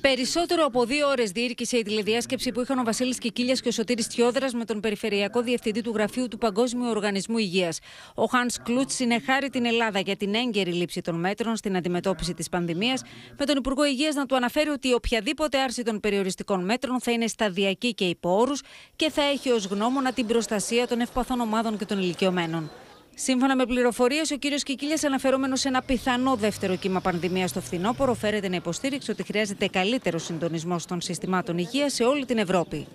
Περισσότερο από δύο ώρες διήρκησε η τηλεδιάσκεψη που είχαν ο Βασίλης Κικίλιας και ο Σωτήρης Τιόδρα με τον Περιφερειακό Διευθυντή του Γραφείου του Παγκόσμιου Οργανισμού Υγείας. Ο Χάν Κλουτ συνεχάρει την Ελλάδα για την έγκαιρη λήψη των μέτρων στην αντιμετώπιση της πανδημίας, με τον Υπουργό Υγείας να του αναφέρει ότι οποιαδήποτε άρση των περιοριστικών μέτρων θα είναι σταδιακή και υπό όρους και θα έχει ως γνώμονα την προστασία των ευπαθών ομάδων και των ηλικιωμένων. Σύμφωνα με πληροφορίες, ο κύριος Κικίλιας, αναφερόμενος σε ένα πιθανό δεύτερο κύμα πανδημίας στο φθινόπωρο, φέρεται να υποστήριξε ότι χρειάζεται καλύτερο συντονισμό των συστημάτων υγείας σε όλη την Ευρώπη.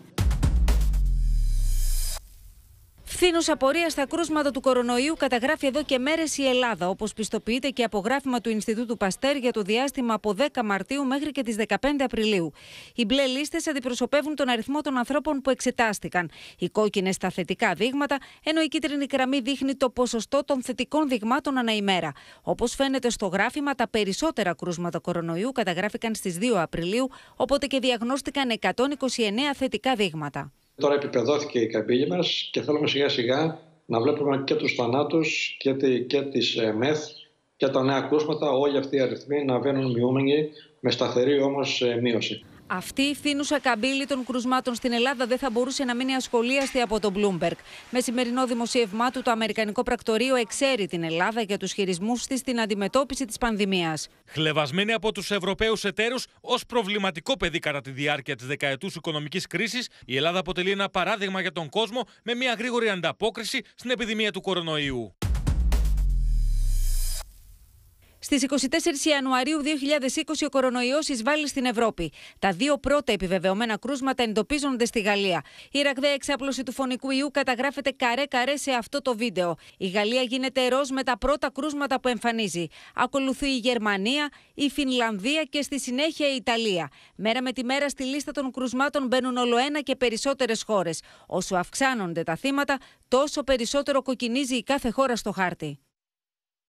Φθήνουσα πορεία στα κρούσματα του κορονοϊού καταγράφει εδώ και μέρες η Ελλάδα, όπως πιστοποιείται και από γράφημα του Ινστιτούτου Παστέρ για το διάστημα από 10 Μαρτίου μέχρι και τις 15 Απριλίου. Οι μπλε λίστες αντιπροσωπεύουν τον αριθμό των ανθρώπων που εξετάστηκαν. Οι κόκκινες τα θετικά δείγματα, ενώ η κίτρινη γραμμή δείχνει το ποσοστό των θετικών δειγμάτων ανά ημέρα. Όπως φαίνεται στο γράφημα, τα περισσότερα κρούσματα κορονοϊού καταγράφηκαν στις 2 Απριλίου, οπότε και διαγνώστηκαν 129 θετικά δείγματα. Τώρα επιπεδώθηκε η καμπύλη μας και θέλουμε σιγά σιγά να βλέπουμε και τους θανάτους και, τη, και τις ε, ΜΕΘ και τα νέα κούσματα, όλοι αυτοί οι αριθμοί να βαίνουν μειούμενοι με σταθερή όμως ε, μείωση. Αυτή η φθήνουσα καμπύλη των κρουσμάτων στην Ελλάδα δεν θα μπορούσε να μείνει ασχολίαστη από τον Bloomberg. Με σημερινό δημοσίευμά του, το Αμερικανικό πρακτορείο εξαίρει την Ελλάδα για τους χειρισμούς της στην αντιμετώπιση της πανδημίας. Χλεβασμένη από τους Ευρωπαίους εταίρους ως προβληματικό παιδί κατά τη διάρκεια της δεκαετούς οικονομικής κρίσης, η Ελλάδα αποτελεί ένα παράδειγμα για τον κόσμο με μια γρήγορη ανταπόκριση στην επιδημία του κορονοϊού. Στις 24 Ιανουαρίου 2020 ο κορονοϊός εισβάλλει στην Ευρώπη. Τα δύο πρώτα επιβεβαιωμένα κρούσματα εντοπίζονται στη Γαλλία. Η ραγδαία εξάπλωση του φωνικού ιού καταγράφεται καρέ-καρέ σε αυτό το βίντεο. Η Γαλλία γίνεται ερό με τα πρώτα κρούσματα που εμφανίζει. Ακολουθεί η Γερμανία, η Φινλανδία και στη συνέχεια η Ιταλία. Μέρα με τη μέρα στη λίστα των κρουσμάτων μπαίνουν όλο ένα και περισσότερες χώρες. Όσο αυξάνονται τα θύματα, τόσο περισσότερο κοκκινίζει η κάθε χώρα στο χάρτη.